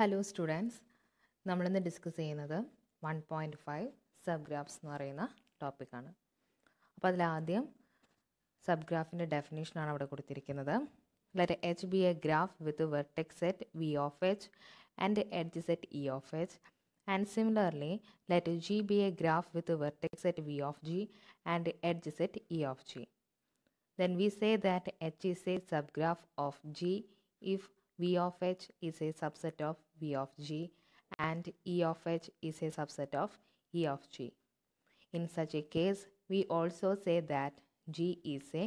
Hello students നമ്മളിന്ന് discuss ചെയ്യുന്നത് one point five subgraphs എന്ന് പറയുന്ന ടോപ്പിക്കാണ് അപ്പോൾ അതിലാദ്യം സബ് ഗ്രാഫിൻ്റെ ഡെഫിനേഷനാണ് അവിടെ കൊടുത്തിരിക്കുന്നത് let H be a graph with vertex set V of H and edge set E of H and similarly let G be a graph with vertex set V of G and edge set E of G then we say that H is a subgraph of G if V of H is a subset of v of g and e of h is a subset of e of g. In such a case, we also say that g is a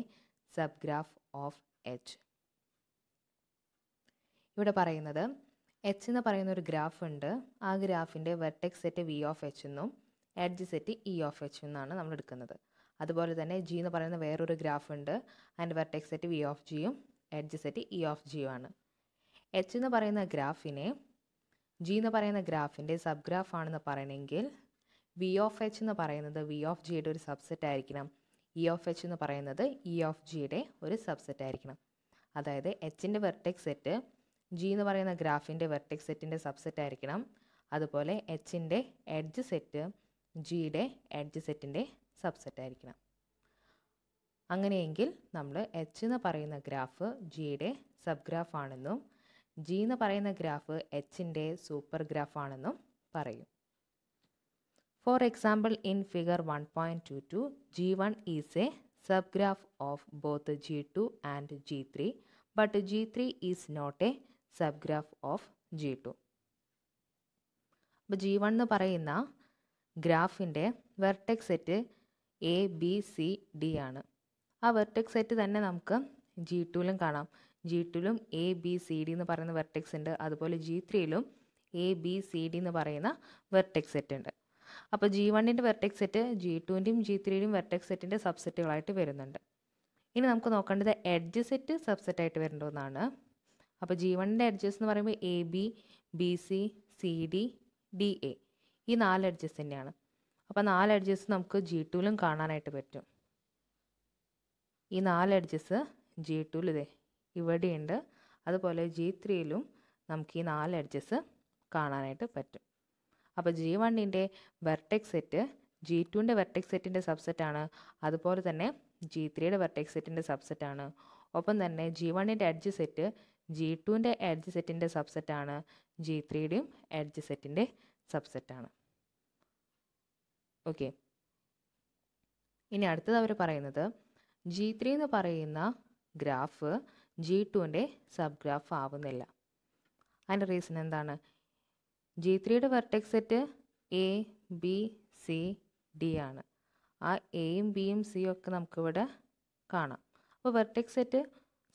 subgraph of h. ഇവിടെ പറയുന്നത് H എന്ന് പറയുന്ന ഒരു graph ഉണ്ട് ആ ഗ്രാഫിൻ്റെ vertex set V of H എന്നും edge set E of H എന്നാണ് നമ്മൾ എടുക്കുന്നത് അതുപോലെ തന്നെ ജി എന്ന് പറയുന്ന വേറൊരു ഗ്രാഫ് ഉണ്ട് അതിൻ്റെ വെർട്ടെക്സ് സെറ്റ് വി ഓഫ് ജിയും എഡ്ജ് സെറ്റ് ഇ ഓഫ് ജിയുമാണ് ആണ് എച്ച് എന്ന് പറയുന്ന ഗ്രാഫിനെ ജി എന്ന് പറയുന്ന ഗ്രാഫിൻ്റെ സബ് ഗ്രാഫ് ആണെന്ന് പറയണമെങ്കിൽ വി ഓഫ് എച്ച് എന്ന് പറയുന്നത് വി ഓഫ് ജിയുടെ ഒരു സബ്സെറ്റ് ആയിരിക്കണം ഇ ഓഫ് എച്ച് എന്ന് പറയുന്നത് ഇ e ഓഫ് ജിയുടെ ഒരു സബ്സെറ്റ് ആയിരിക്കണം അതായത് എച്ചിൻ്റെ വെർട്ടെക്സ് സെറ്റ് ജി എന്ന് പറയുന്ന ഗ്രാഫിൻ്റെ വെർട്ടെക്സ് സെറ്റിൻ്റെ സബ്സെറ്റ് ആയിരിക്കണം അതുപോലെ എച്ചിൻ്റെ എഡ്ജ് സെറ്റ് ജിയുടെ എഡ്ജ് സെറ്റിൻ്റെ സബ്സെറ്റ് ആയിരിക്കണം അങ്ങനെയെങ്കിൽ നമ്മൾ എച്ച് എന്ന് പറയുന്ന ഗ്രാഫ് ജിയുടെ സബ് ഗ്രാഫ് ആണെന്നും ജി എന്ന് പറയുന്ന ഗ്രാഫ് എച്ചിൻ്റെ സൂപ്പർ ഗ്രാഫാണെന്നും പറയും for example in figure one point two two G one is a subgraph of both G two and G three but G three is not a subgraph of G two അപ്പോൾ G one എന്ന് പറയുന്ന ഗ്രാഫിൻ്റെ vertex set A B C D ആണ് ആ vertex set തന്നെ നമുക്ക് G ടുവിലും കാണാം ജി ടുലും എ ബി സി ഡി എന്ന് പറയുന്ന വെർട്ടെക്സ് ഉണ്ട് അതുപോലെ G ത്രീയിലും A B C D എന്ന് പറയുന്ന വെർട്ടെക്സ് സെറ്റ് ഉണ്ട് അപ്പോൾ ജി വണ്ണിൻ്റെ വെർട്ടെക്സ് സെറ്റ് ജി ടുവിൻ്റെയും ജി ത്രീയുടെയും വെർട്ടെക്സ് സെറ്റിൻ്റെ സബ്സെറ്റുകളായിട്ട് വരുന്നുണ്ട് ഇനി നമുക്ക് നോക്കേണ്ടത് എഡ്ജ് സെറ്റ് സബ്സെറ്റായിട്ട് വരേണ്ടതെന്നാണ് അപ്പോൾ ജി വണ്ണിൻ്റെ എഡ്ജസ് എന്ന് പറയുമ്പോൾ A B B C C D D A ഈ നാല് എഡ്ജസ് തന്നെയാണ് അപ്പോൾ നാല് എഡ്ജസ് നമുക്ക് ജി ടുവിലും കാണാനായിട്ട് പറ്റും ഈ നാല് എഡ്ജസ് ജി ടുവിൽ ഇതേ ഇവിടെയുണ്ട് അതുപോലെ ജി ത്രീയിലും നമുക്ക് ഈ നാല് എഡ്ജസ് കാണാനായിട്ട് പറ്റും അപ്പോൾ ജി വണ്ണിൻ്റെ വെർട്ടെക്സ് സെറ്റ് ജി ടുവിൻ്റെ വെർട്ടെക്സ് സെറ്റിൻ്റെ സബ്സെറ്റാണ് അതുപോലെ തന്നെ ജി ത്രീയുടെ വെർട്ടെക്സ് സെറ്റിൻ്റെ സബ്സെറ്റാണ് ഒപ്പം തന്നെ ജി വണ്ണിൻ്റെ എഡ്ജ് സെറ്റ് ജി ടുവിൻ്റെ എഡ്ജ് സെറ്റിൻ്റെ സബ്സെറ്റാണ് ജി ത്രീയുടെയും എഡ്ജ് സെറ്റിൻ്റെ സബ്സെറ്റാണ് ഓക്കെ ഇനി അടുത്തത് അവർ പറയുന്നത് ജി ത്രീ എന്ന് പറയുന്ന ഗ്രാഫ് ജി ടുവിൻ്റെ സബ് ഗ്രാഫ് ആവുന്നില്ല അതിൻ്റെ റീസൺ എന്താണ് ജി ത്രീയുടെ vertex set A B C D ആണ് ആ എയും ബിയും സിയും ഒക്കെ നമുക്കിവിടെ കാണാം അപ്പോൾ വെർട്ടെക്സ് സെറ്റ്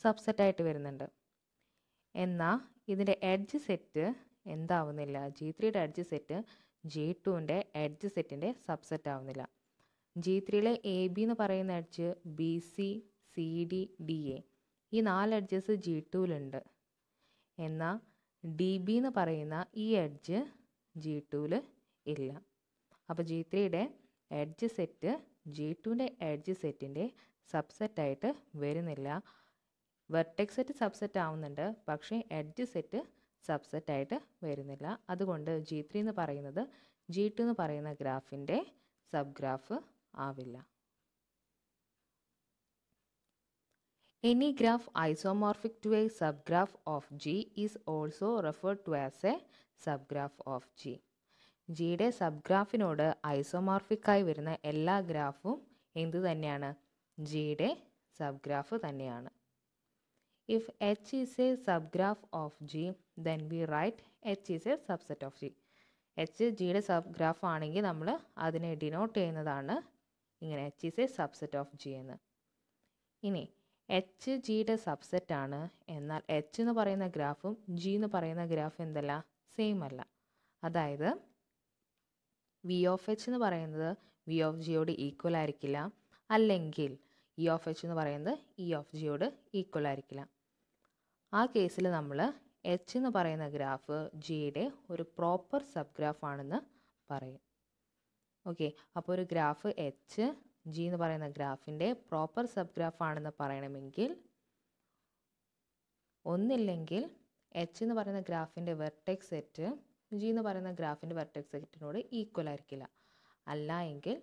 സബ്സെറ്റായിട്ട് വരുന്നുണ്ട് എന്നാൽ ഇതിൻ്റെ എഡ്ജ് സെറ്റ് എന്താവുന്നില്ല ജി ത്രീയുടെ എഡ്ജ് സെറ്റ് ജി ടുവിൻ്റെ എഡ്ജ് സെറ്റിൻ്റെ സബ്സെറ്റ് ആവുന്നില്ല ജി ത്രീയിലെ എ ബി എന്ന് പറയുന്ന edge B C C D D A ഈ നാല് എഡ്ജസ് ജി ടുവിലുണ്ട് എന്നാൽ ഡി ബി എന്ന് പറയുന്ന ഈ എഡ്ജ് ജി ടുവിൽ ഇല്ല അപ്പോൾ ജി ത്രീയുടെ എഡ്ജ് സെറ്റ് ജി ടുവിൻ്റെ എഡ്ജ് സെറ്റിൻ്റെ സബ്സെറ്റായിട്ട് വരുന്നില്ല വെർട്ടെക്സ് സെറ്റ് സബ്സെറ്റ് ആവുന്നുണ്ട് പക്ഷേ എഡ്ജ് സെറ്റ് സബ്സെറ്റായിട്ട് വരുന്നില്ല അതുകൊണ്ട് ജി ത്രീ എന്ന് പറയുന്നത് ജി ടു എന്ന് പറയുന്ന ഗ്രാഫിൻ്റെ സബ് ഗ്രാഫ് ആവില്ല Any graph isomorphic to a subgraph of G is also referred to as a subgraph of G ജിയുടെ സബ്ഗ്രാഫിനോട് ഐസോമോർഫിക്കായി വരുന്ന എല്ലാ ഗ്രാഫും എന്തു തന്നെയാണ് ജിയുടെ സബ്ഗ്രാഫ് തന്നെയാണ് if H is a subgraph of G then we write H is a subset of G H ജിയുടെ സബ്ഗ്രാഫ് ആണെങ്കിൽ നമ്മൾ അതിനെ ഡിനോട്ട് ചെയ്യുന്നതാണ് ഇങ്ങനെ H is a subset of G എന്ന് ഇനി എച്ച് ജിയുടെ സബ്സെറ്റാണ് എന്നാൽ എച്ച് എന്ന് പറയുന്ന ഗ്രാഫും ജി എന്ന് പറയുന്ന ഗ്രാഫും എന്തല്ല സെയിം അല്ല അതായത് വി ഓഫ് എച്ച് എന്ന് പറയുന്നത് വി ഓഫ് ജിയോട് ഈക്വൽ ആയിരിക്കില്ല അല്ലെങ്കിൽ ഇ ഓഫ് എച്ച് എന്ന് പറയുന്നത് ഇ ഓഫ് ജിയോട് ഈക്വൽ ആയിരിക്കില്ല ആ കേസിൽ നമ്മൾ എച്ച് എന്ന് പറയുന്ന ഗ്രാഫ് ജിയുടെ ഒരു പ്രോപ്പർ സബ് ഗ്രാഫ് ആണെന്ന് പറയും ഓക്കെ അപ്പോൾ ഒരു ഗ്രാഫ് എച്ച് ജി എന്ന് പറയുന്ന ഗ്രാഫിൻ്റെ പ്രോപ്പർ സബ് ഗ്രാഫ് ആണെന്ന് പറയണമെങ്കിൽ ഒന്നില്ലെങ്കിൽ എച്ച് എന്ന് പറയുന്ന ഗ്രാഫിൻ്റെ വെർട്ടെക്സ് സെറ്റ് ജി എന്ന് പറയുന്ന ഗ്രാഫിൻ്റെ വെർട്ടെക്സ് സെറ്റിനോട് ഈക്വൽ ആയിരിക്കില്ല അല്ല എങ്കിൽ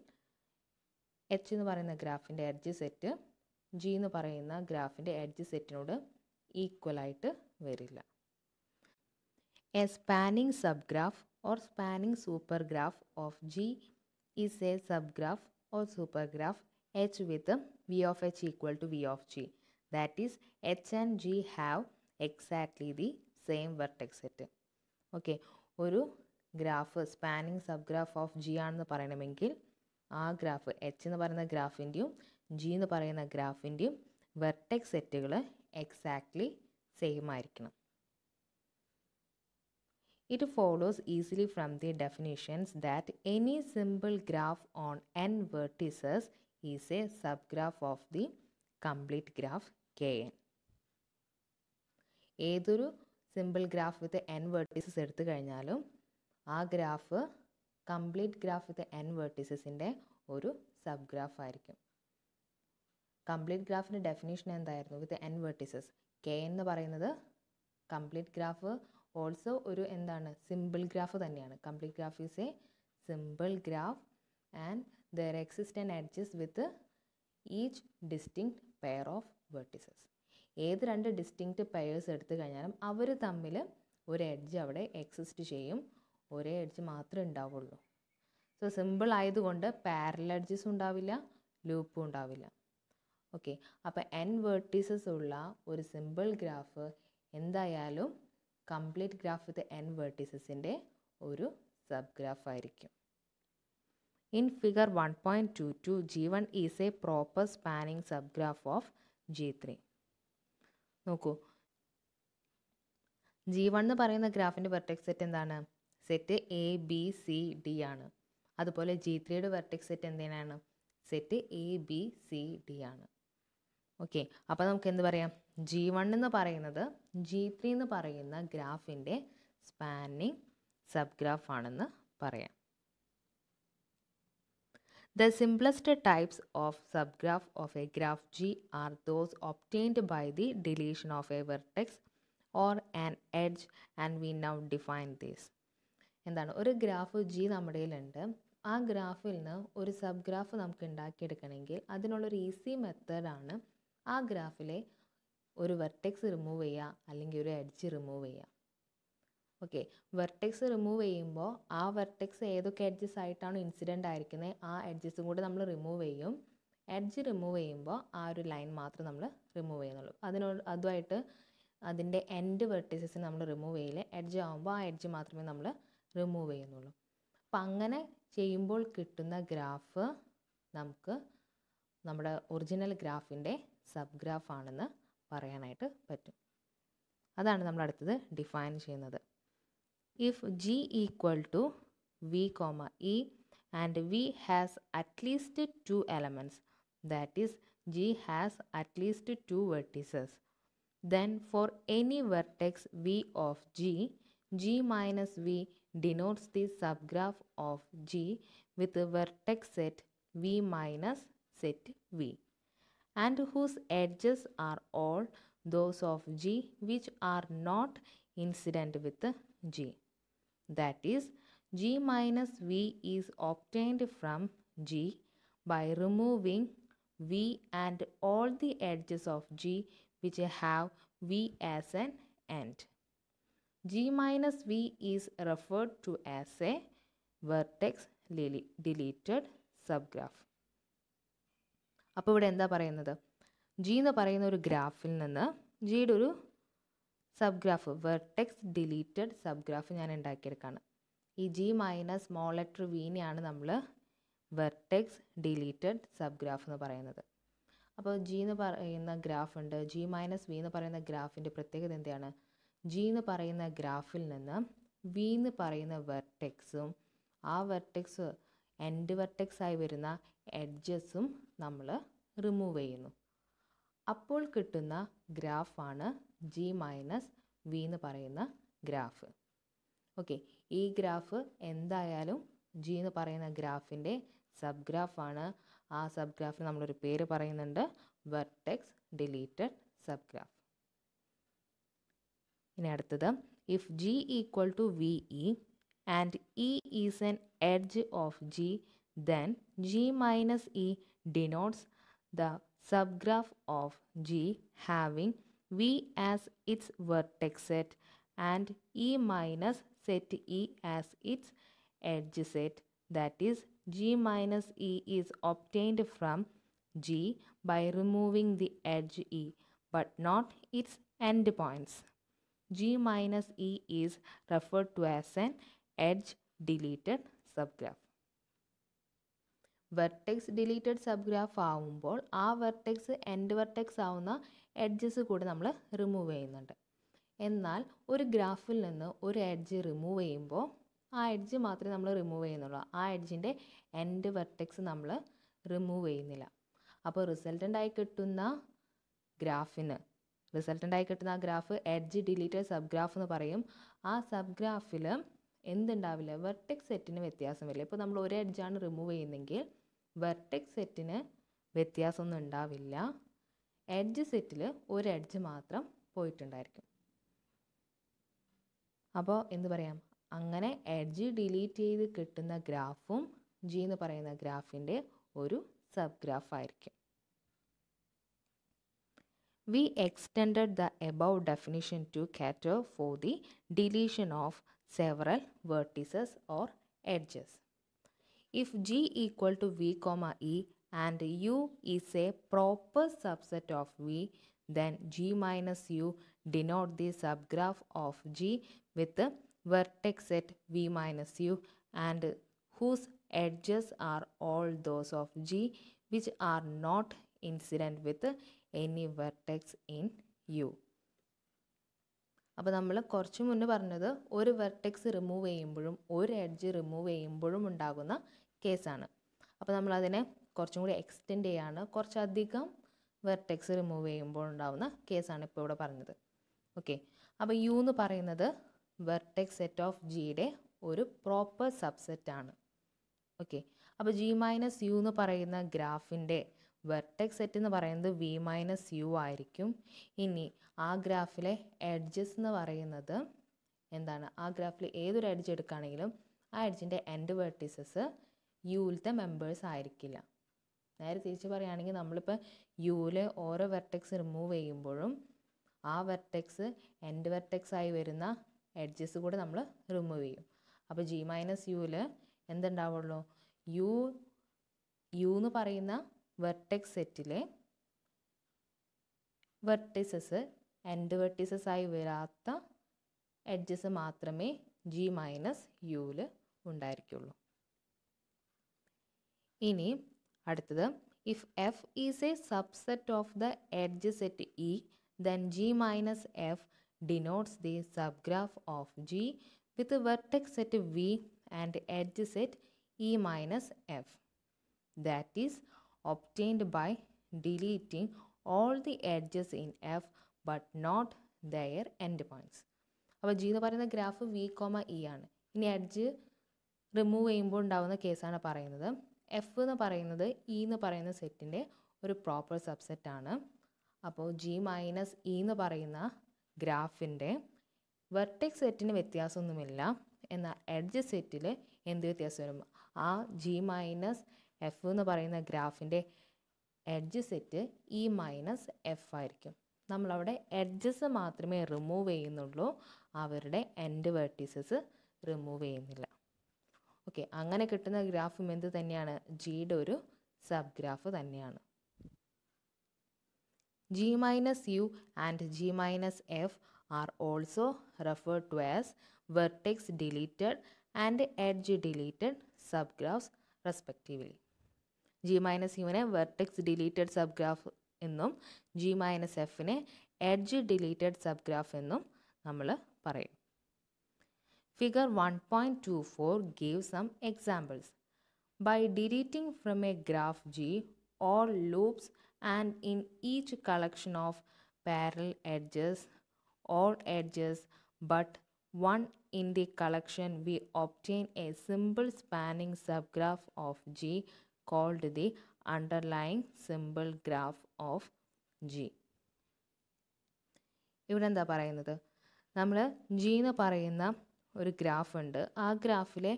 എച്ച് എന്ന് പറയുന്ന ഗ്രാഫിൻ്റെ എഡ്ജ് സെറ്റ് ജി എന്ന് പറയുന്ന ഗ്രാഫിൻ്റെ എഡ്ജ് സെറ്റിനോട് ഈക്വൽ ആയിട്ട് വരില്ല a spanning subgraph or spanning supergraph of G is a subgraph supergraph H with V of H equal to V of G. That is H and G have exactly the same vertex set. Okay. ഒരു graph spanning subgraph of G ആണെന്ന് പറയണമെങ്കിൽ ആ graph H എന്ന് പറയുന്ന ഗ്രാഫിൻ്റെയും G എന്ന് പറയുന്ന ഗ്രാഫിൻ്റെയും vertex സെറ്റുകൾ എക്സാക്ട്ലി സെയിം ആയിരിക്കണം It follows easily from the definitions that any simple graph on n vertices is a of the complete graph K n ഏതൊരു simple graph with n vertices എടുത്തു കഴിഞ്ഞാലും ആ graph complete graph with n വേർട്ടീസസിൻ്റെ ഒരു subgraph ആയിരിക്കും complete ഗ്രാഫിൻ്റെ definition എന്തായിരുന്നു with n vertices K എന്ന് പറയുന്നത് കംപ്ലീറ്റ് ഗ്രാഫ് ഓൾസോ ഒരു എന്താണ് സിമ്പിൾ ഗ്രാഫ് തന്നെയാണ് complete graph is a simple graph and there exist and adjust with each distinct pair of vertices ഏത് രണ്ട് ഡിസ്റ്റിങ്ക്റ്റ് പെയേഴ്സ് എടുത്തു കഴിഞ്ഞാലും അവർ തമ്മിൽ ഒരു എഡ്ജ് അവിടെ എക്സിസ്റ്റ് ചെയ്യും ഒരേ എഡ്ജ് മാത്രമേ ഉണ്ടാവുള്ളൂ സോ സിമ്പിൾ ആയതുകൊണ്ട് പാരൽ എഡ്ജസ് ഉണ്ടാവില്ല ലൂപ്പും ഉണ്ടാവില്ല ഓക്കെ അപ്പോൾ എൻ വേർട്ടീസസ് ഉള്ള ഒരു സിമ്പിൾ ഗ്രാഫ് എന്തായാലും കംപ്ലീറ്റ് ഗ്രാഫ് വിത്ത് എൻ വേർട്ടീസസിൻ്റെ ഒരു സബ് ഗ്രാഫ് ആയിരിക്കും in figure one point two two G one is a proper spanning subgraph of G three നോക്കൂ ജി വൺ എന്ന് പറയുന്ന ഗ്രാഫിൻ്റെ വെർട്ടെക്സ് സെറ്റ് എന്താണ് set A B C D ആണ് അതുപോലെ ജി ത്രീയുടെ വെർട്ടെക്സ് സെറ്റ് എന്തിനാണ് set A B C D ആണ് ഓക്കെ അപ്പോൾ നമുക്ക് എന്ത് പറയാം ജി വൺ എന്ന് പറയുന്നത് ജി ത്രീ എന്ന് പറയുന്ന ഗ്രാഫിൻ്റെ സ്പാനിങ് സബ് ഗ്രാഫ് ആണെന്ന് പറയാം The simplest types of subgraph of a graph G are those obtained by the deletion of a vertex or an edge and we now define this. എന്താണ് ഒരു graph G നമ്മുടെ കയ്യിലുണ്ട് ആ ഗ്രാഫിൽ നിന്ന് ഒരു സബ് ഗ്രാഫ് നമുക്ക് ഉണ്ടാക്കിയെടുക്കണമെങ്കിൽ അതിനുള്ളൊരു ഈസി മെത്തേഡാണ് ആ ഗ്രാഫിലെ ഒരു വെർട്ടെക്സ് റിമൂവ് ചെയ്യുക അല്ലെങ്കിൽ ഒരു എഡ്ജ് റിമൂവ് ചെയ്യുക ഓക്കെ വെർട്ടെക്സ് റിമൂവ് ചെയ്യുമ്പോൾ ആ വെർട്ടെക്സ് ഏതൊക്കെ എഡ്ജസ് ആയിട്ടാണ് ഇൻസിഡൻ്റ് ആയിരിക്കുന്നത് ആ എഡ്ജസ് കൂടെ നമ്മൾ റിമൂവ് ചെയ്യും എഡ്ജ് റിമൂവ് ചെയ്യുമ്പോൾ ആ ഒരു ലൈൻ മാത്രം നമ്മൾ റിമൂവ് ചെയ്യുന്നുള്ളൂ അതിനോട് അതുമായിട്ട് അതിൻ്റെ എൻഡ് വെർട്ടിസസ് നമ്മൾ റിമൂവ് ചെയ്യില്ല എഡ്ജ് ആകുമ്പോൾ ആ എഡ്ജ് മാത്രമേ നമ്മൾ റിമൂവ് ചെയ്യുന്നുള്ളൂ അപ്പം അങ്ങനെ ചെയ്യുമ്പോൾ കിട്ടുന്ന ഗ്രാഫ് നമുക്ക് നമ്മുടെ ഒറിജിനൽ ഗ്രാഫിൻ്റെ സബ് ആണെന്ന് പറയാനായിട്ട് പറ്റും അതാണ് നമ്മൾ അടുത്തത് ഡിഫൈൻ ചെയ്യുന്നത് if G equal to V comma E and V has at least two elements that is G has at least two vertices then for any vertex v of G G minus v denotes the subgraph of G with a vertex set V minus set V. and whose edges are all those of G which are not incident with G. That is, G minus V is obtained from G by removing V and all the edges of G which have V as an end. G minus V is referred to as a vertex deleted subgraph. അപ്പോൾ ഇവിടെ എന്താ പറയുന്നത് G എന്ന് പറയുന്ന ഒരു ഗ്രാഫിൽ നിന്ന് ജിയുടെ ഒരു subgraph vertex deleted subgraph ഞാൻ ഉണ്ടാക്കിയെടുക്കുകയാണ് ഈ ജി മൈനസ് സ്മോൾ ലെറ്റർ വീനെയാണ് നമ്മൾ വെർട്ടെക്സ് ഡിലീറ്റഡ് സബ് ഗ്രാഫ് എന്ന് പറയുന്നത് അപ്പോൾ ജി എന്ന് പറയുന്ന ഗ്രാഫ് ഉണ്ട് ജി മൈനസ് വി എന്ന് പറയുന്ന ഗ്രാഫിൻ്റെ പ്രത്യേകത എന്താണ് ജി എന്ന് പറയുന്ന ഗ്രാഫിൽ നിന്ന് വി എന്ന് പറയുന്ന വെർട്ടെക്സും ആ വെർട്ടെക്സ് എൻഡ് വെർട്ടെക്സ് ആയി വരുന്ന എഡ്ജസും നമ്മൾ റിമൂവ് ചെയ്യുന്നു അപ്പോൾ കിട്ടുന്ന ഗ്രാഫാണ് ജി മൈനസ് വി എന്ന് പറയുന്ന ഗ്രാഫ് ഓക്കെ ഈ ഗ്രാഫ് എന്തായാലും ജി എന്ന് പറയുന്ന ഗ്രാഫിൻ്റെ സബ് ഗ്രാഫാണ് ആ സബ് ഗ്രാഫിന് നമ്മളൊരു പേര് പറയുന്നുണ്ട് വെർട്ടെക്സ് ഡിലീറ്റഡ് സബ് ഗ്രാഫ് ഇനി അടുത്തത് if G equal to V E and E is an edge of G, then G minus E denotes the subgraph of G having V as its vertex set and E minus set E as its edge set. That is, G minus E is obtained from G by removing the edge E but not its endpoints. G minus E is referred to as an edge deleted subgraph vertex deleted subgraph ആവുമ്പോൾ ആ vertex end vertex ആവുന്ന edges കൂടെ നമ്മൾ remove ചെയ്യുന്നുണ്ട് എന്നാൽ ഒരു ഗ്രാഫിൽ നിന്ന് ഒരു എഡ്ജ് റിമൂവ് ചെയ്യുമ്പോൾ ആ എഡ്ജ് മാത്രമേ നമ്മൾ റിമൂവ് ചെയ്യുന്നുള്ളൂ ആ എഡ്ജിൻ്റെ എൻഡ് വെർട്ടെക്സ് നമ്മൾ റിമൂവ് ചെയ്യുന്നില്ല അപ്പോൾ റിസൾട്ടൻ്റായി കിട്ടുന്ന ഗ്രാഫിന് റിസൾട്ടൻ്റായി കിട്ടുന്ന ആ ഗ്രാഫ് എഡ്ജ് ഡിലീറ്റഡ് സബ്ഗ്രാഫ് എന്ന് പറയും ആ സബ്ഗ്രാഫിൽ എന്തുണ്ടാവില്ല വെർട്ടെക്സ് സെറ്റിന് വ്യത്യാസം വരില്ല ഇപ്പോൾ നമ്മൾ ഒരേ എഡ്ജാണ് റിമൂവ് ചെയ്യുന്നതെങ്കിൽ വെർട്ടെക്സ് സെറ്റിന് വ്യത്യാസമൊന്നും ഉണ്ടാവില്ല എഡ്ജ് സെറ്റിൽ ഒരു എഡ്ജ് മാത്രം പോയിട്ടുണ്ടായിരിക്കും അപ്പോൾ എന്ത് പറയാം അങ്ങനെ എഡ്ജ് ഡിലീറ്റ് ചെയ്ത് കിട്ടുന്ന ഗ്രാഫും ജി എന്ന് പറയുന്ന ഗ്രാഫിൻ്റെ ഒരു സബ് ഗ്രാഫായിരിക്കും we extend the above definition to cater for the deletion of several vertices or edges. If G equal to V comma E and U is a proper subset of V, then G minus U denote the subgraph of G with the vertex set V minus U and whose edges are all those of G which are not incident with any vertex in U. അപ്പോൾ നമ്മൾ കുറച്ച് മുന്നേ പറഞ്ഞത് ഒരു vertex remove ചെയ്യുമ്പോഴും ഒരു edge remove ചെയ്യുമ്പോഴും ഉണ്ടാകുന്ന കേസാണ് അപ്പോൾ നമ്മൾ അതിനെ കുറച്ചും കൂടി എക്സ്റ്റെൻഡ് ചെയ്യാണ് കുറച്ചധികം വെർട്ടെക്സ് റിമൂവ് ചെയ്യുമ്പോൾ ഉണ്ടാകുന്ന കേസാണ് ഇപ്പോൾ ഇവിടെ പറഞ്ഞത് ഓക്കെ അപ്പോൾ യു എന്ന് പറയുന്നത് വെർട്ടെക്സ് സെറ്റ് ഓഫ് ജിയുടെ ഒരു പ്രോപ്പർ സബ്സെറ്റാണ് ഓക്കെ അപ്പോൾ ജി മൈനസ് യു എന്ന് പറയുന്ന ഗ്രാഫിൻ്റെ വെർട്ടെക്സ് സെറ്റ് എന്ന് പറയുന്നത് വി മൈനസ് യു ആയിരിക്കും ഇനി ആ ഗ്രാഫിലെ എഡ്ജസ് എന്ന് പറയുന്നത് എന്താണ് ആ ഗ്രാഫിൽ ഏതൊരു എഡ്ജ് എടുക്കുകയാണെങ്കിലും ആ എഡ്ജിൻ്റെ എൻഡ് വെർട്ടിസസ് യുവിലത്തെ മെമ്പേഴ്സ് ആയിരിക്കില്ല നേരെ തിരിച്ച് പറയുകയാണെങ്കിൽ നമ്മളിപ്പോൾ യുവിലെ ഓരോ വെർട്ടെക്സ് റിമൂവ് ചെയ്യുമ്പോഴും ആ വെർട്ടെക്സ് എൻഡ് വെർട്ടെക്സ് ആയി വരുന്ന എഡ്ജസ് കൂടെ നമ്മൾ റിമൂവ് ചെയ്യും അപ്പോൾ ജി മൈനസ് യുവിൽ എന്തുണ്ടാവുള്ളൂ യു യു എന്ന് പറയുന്ന വെർട്ടെക്സ് സെറ്റിലെ വെർട്ടിസസ് എൻഡ് വെർട്ടിസസ് ആയി വരാത്ത എഡ്ജസ് മാത്രമേ ജി മൈനസ് യുവിൽ ഉണ്ടായിരിക്കുള്ളൂ ഇനി അടുത്തത് if F is a subset of the edge set E then G minus F denotes the subgraph of G with vertex set V and edge set E minus F that is obtained by deleting all the edges in F but not their end points. അപ്പോൾ G എന്ന് പറയുന്ന graph V comma E ആണ് ഇനി edge remove ചെയ്യുമ്പോൾ ഉണ്ടാകുന്ന കേസാണ് പറയുന്നത് F എന്ന് പറയുന്നത് ഇ e എന്ന് പറയുന്ന സെറ്റിൻ്റെ ഒരു പ്രോപ്പർ സബ്സെറ്റ് ആണ് അപ്പോൾ ജി മൈനസ് ഇ e എന്ന് പറയുന്ന ഗ്രാഫിൻ്റെ വെർട്ടെക്സ് സെറ്റിന് വ്യത്യാസമൊന്നുമില്ല എന്നാൽ എഡ്ജ് സെറ്റിൽ എന്ത് വ്യത്യാസം വരും ആ ജി മൈനസ് എഫ് എന്ന് പറയുന്ന ഗ്രാഫിൻ്റെ edge set E minus F ആയിരിക്കും നമ്മളവിടെ എഡ്ജസ് മാത്രമേ റിമൂവ് ചെയ്യുന്നുള്ളൂ അവരുടെ എൻഡ് വെർട്ടീസസ് റിമൂവ് ചെയ്യുന്നില്ല ഓക്കെ അങ്ങനെ കിട്ടുന്ന ഗ്രാഫും എന്ത് തന്നെയാണ് ജിയുടെ ഒരു സബ് ഗ്രാഫ് തന്നെയാണ് G minus U and G minus F are also refer to as vertex deleted and edge deleted subgraphs respectively G minus U in a vertex deleted subgraph in them, G minus F in a edge deleted subgraph in them, Namala Figure 1.24 gives some examples. By deleting from a graph G all loops and in each collection of parallel edges, all edges but one in the collection, we obtain a simple spanning subgraph of G called the underlying symbol graph of G. ഇവിടെ എന്താ പറയുന്നത് നമ്മൾ G എന്ന് പറയുന്ന ഒരു graph ഉണ്ട് ആ ഗ്രാഫിലെ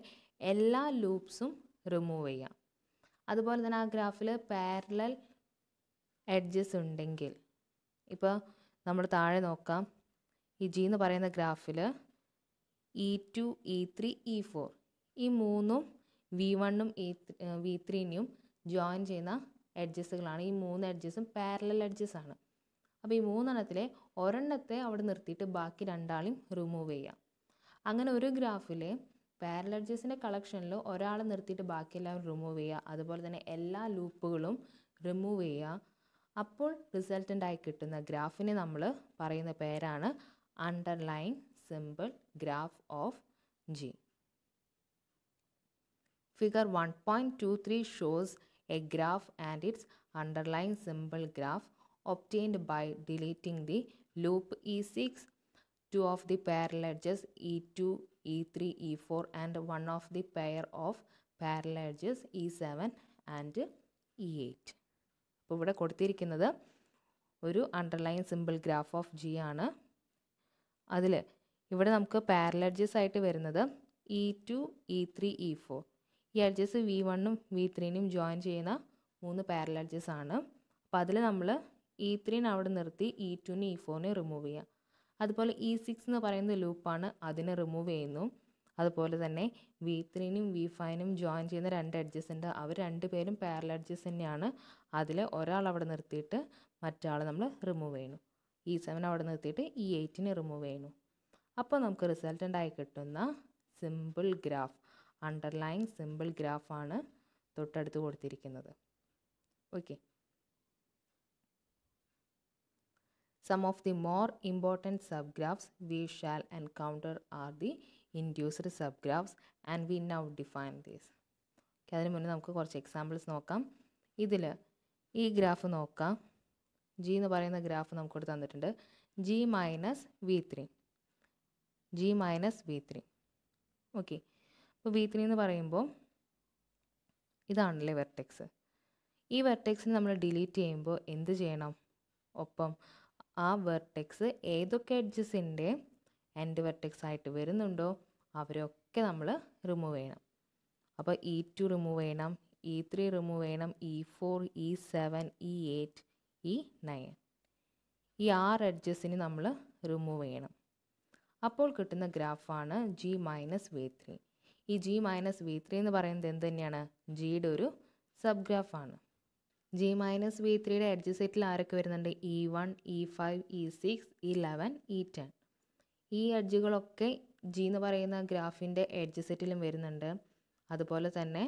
എല്ലാ ലൂപ്സും റിമൂവ് ചെയ്യാം അതുപോലെ തന്നെ ആ ഗ്രാഫിൽ പാരലൽ എഡ്ജസ് ഉണ്ടെങ്കിൽ ഇപ്പോൾ നമ്മൾ താഴെ നോക്കാം ഈ ജി എന്ന് പറയുന്ന ഗ്രാഫിൽ E two E three E four ഈ മൂന്നും വി വണ്ണും ഈ വി ത്രീനെയും ജോയിൻ ചെയ്യുന്ന എഡ്ജസ്സുകളാണ് ഈ മൂന്ന് എഡ്ജസ്സും പാരലൽ എഡ്ജസ് ആണ് അപ്പോൾ ഈ മൂന്നെണ്ണത്തിലെ ഒരെണ്ണത്തെ അവിടെ നിർത്തിയിട്ട് ബാക്കി രണ്ടാളെയും റിമൂവ് ചെയ്യാം അങ്ങനെ ഒരു ഗ്രാഫിലെ പാരലൽ എഡ്ജസിൻ്റെ കളക്ഷനിൽ ഒരാളെ നിർത്തിയിട്ട് ബാക്കി റിമൂവ് ചെയ്യുക അതുപോലെ തന്നെ എല്ലാ ലൂപ്പുകളും റിമൂവ് ചെയ്യുക അപ്പോൾ റിസൾട്ടൻ്റായി കിട്ടുന്ന ഗ്രാഫിനെ നമ്മൾ പറയുന്ന പേരാണ് underlying simple graph of G Figure 1.23 shows a graph and its underlying symbol graph obtained by deleting the loop E6, two of the parallel edges E2, E3, E4 and one of the pair of parallel edges E7 and e8 appo അപ്പോൾ koduthirikkunathu oru ഒരു underlying graph of g aanu adile അതിൽ namukku parallel edges aayittu varunathu e2 e3 e4 ഈ edges V വണ്ണും V ത്രീനും join ചെയ്യുന്ന മൂന്ന് parallel അഡ്ജസ് ആണ് അപ്പോൾ അതിൽ നമ്മൾ ഇ e ത്രീനെ അവിടെ നിർത്തി ഇ ടുവിന് ഇ ഫോറിനെ റിമൂവ് ചെയ്യാം അതുപോലെ ഇ e സിക്സ് എന്ന് പറയുന്ന ലൂപ്പാണ് അതിനെ റിമൂവ് ചെയ്യുന്നു അതുപോലെ തന്നെ വി ത്രീനും വി ഫൈവിനും ജോയിൻ ചെയ്യുന്ന രണ്ട് അഡ്ജസ് ഉണ്ട് അവർ രണ്ട് പേരും പാരൽ അഡ്ജസ് തന്നെയാണ് അതിൽ ഒരാൾ അവിടെ നിർത്തിയിട്ട് മറ്റാൾ നമ്മൾ റിമൂവ് ചെയ്യണം ഇ e സെവൻ അവിടെ നിർത്തിയിട്ട് ഇ എയ്റ്റിനെ റിമൂവ് ചെയ്യണം അപ്പോൾ നമുക്ക് റിസൾട്ടൻ്റായി കിട്ടുന്ന സിമ്പിൾ ഗ്രാഫ് അണ്ടർലൈൻ സിമ്പിൾ ഗ്രാഫാണ് തൊട്ടടുത്ത് കൊടുത്തിരിക്കുന്നത് okay some of the more important subgraphs we shall encounter are the induced subgraphs and we now define these okay അതിന് മുന്നേ നമുക്ക് കുറച്ച് എക്സാമ്പിൾസ് നോക്കാം ഇതിൽ ഈ ഗ്രാഫ് നോക്കാം ജി എന്ന് പറയുന്ന ഗ്രാഫ് നമുക്കിവിടെ തന്നിട്ടുണ്ട് G minus V three G minus V three okay അപ്പോൾ ബി ത്രീ എന്ന് പറയുമ്പോൾ ഇതാണല്ലേ വെർട്ടെക്സ് ഈ വെർട്ടെക്സിന് നമ്മൾ ഡിലീറ്റ് ചെയ്യുമ്പോൾ എന്ത് ചെയ്യണം ഒപ്പം ആ വെർട്ടെക്സ് ഏതൊക്കെ എഡ്ജസിൻ്റെ എൻഡ് വെർട്ടെക്സ് ആയിട്ട് വരുന്നുണ്ടോ അവരൊക്കെ നമ്മൾ റിമൂവ് ചെയ്യണം അപ്പോൾ ഇ ടു റിമൂവ് ചെയ്യണം ഇ ത്രീ റിമൂവ് ചെയ്യണം e four e seven e eight e nine ഈ ആറ് എഡ്ജസിന് നമ്മൾ റിമൂവ് ചെയ്യണം അപ്പോൾ കിട്ടുന്ന ഗ്രാഫാണ് ജി മൈനസ് വേ ത്രീ ഈ ജി മൈനസ് വി ത്രീ എന്ന് പറയുന്നത് എന്ത് തന്നെയാണ് ജിയുടെ ഒരു സബ് ഗ്രാഫാണ് ജി മൈനസ് വി ത്രീയുടെ എഡ്ജ് സെറ്റിൽ ആരൊക്കെ വരുന്നുണ്ട് e one e five e six e eleven e ten ഈ എഡ്ജുകളൊക്കെ ജി എന്ന് പറയുന്ന ഗ്രാഫിൻ്റെ എഡ്ജ് സെറ്റിലും വരുന്നുണ്ട് അതുപോലെ തന്നെ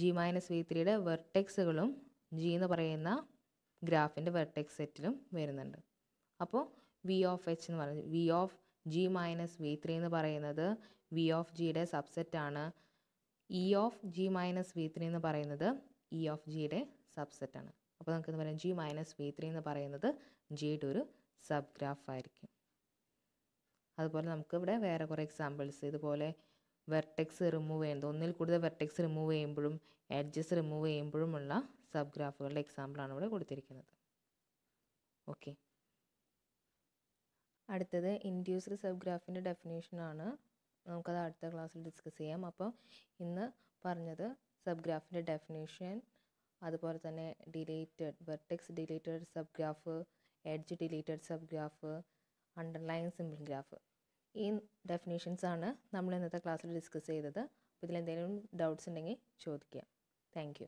ജി മൈനസ് വി ത്രീയുടെ വെർട്ടെക്സുകളും ജി എന്ന് പറയുന്ന ഗ്രാഫിൻ്റെ വെർട്ടെക്സ് സെറ്റിലും വരുന്നുണ്ട് അപ്പോൾ വി ഓഫ് എച്ച് എന്ന് പറയുന്നത് V of G minus V three എന്ന് പറയുന്നത് വി ഓഫ് ജിയുടെ ആണ് E of G minus V three എന്ന് പറയുന്നത് ഇ ഓഫ് ജിയുടെ ആണ് അപ്പോൾ നമുക്കെന്ന് പറയാം ജി മൈനസ് വി ത്രീ എന്ന് പറയുന്നത് ജിയുടെ ഒരു സബ് ഗ്രാഫ് ആയിരിക്കും അതുപോലെ നമുക്ക് ഇവിടെ വേറെ കുറേ എക്സാമ്പിൾസ് ഇതുപോലെ വെർട്ടെക്സ് റിമൂവ് ചെയ്യുന്നത് ഒന്നിൽ കൂടുതൽ വെർട്ടെക്സ് റിമൂവ് ചെയ്യുമ്പോഴും എഡ്ജസ് റിമൂവ് ചെയ്യുമ്പോഴുമുള്ള സബ് ഗ്രാഫുകളുടെ എക്സാമ്പിളാണ് ഇവിടെ കൊടുത്തിരിക്കുന്നത് ഓക്കെ അടുത്തത് ഇൻഡ്യൂസ്ഡ് സബ് ഗ്രാഫിൻ്റെ ഡെഫിനേഷനാണ് നമുക്കത് അടുത്ത ക്ലാസ്സിൽ ഡിസ്കസ് ചെയ്യാം അപ്പോൾ ഇന്ന് പറഞ്ഞത് സബ് ഗ്രാഫിൻ്റെ ഡെഫിനേഷൻ അതുപോലെ തന്നെ deleted vertex deleted sub edge deleted subgraph underline simple graph ഈ ഡെഫിനേഷൻസ് ആണ് നമ്മൾ ഇന്നത്തെ ക്ലാസ്സിൽ ഡിസ്കസ് ചെയ്തത് അപ്പോൾ ഇതിലെന്തെങ്കിലും ഡൗട്ട്സ് ഉണ്ടെങ്കിൽ ചോദിക്കുക താങ്ക്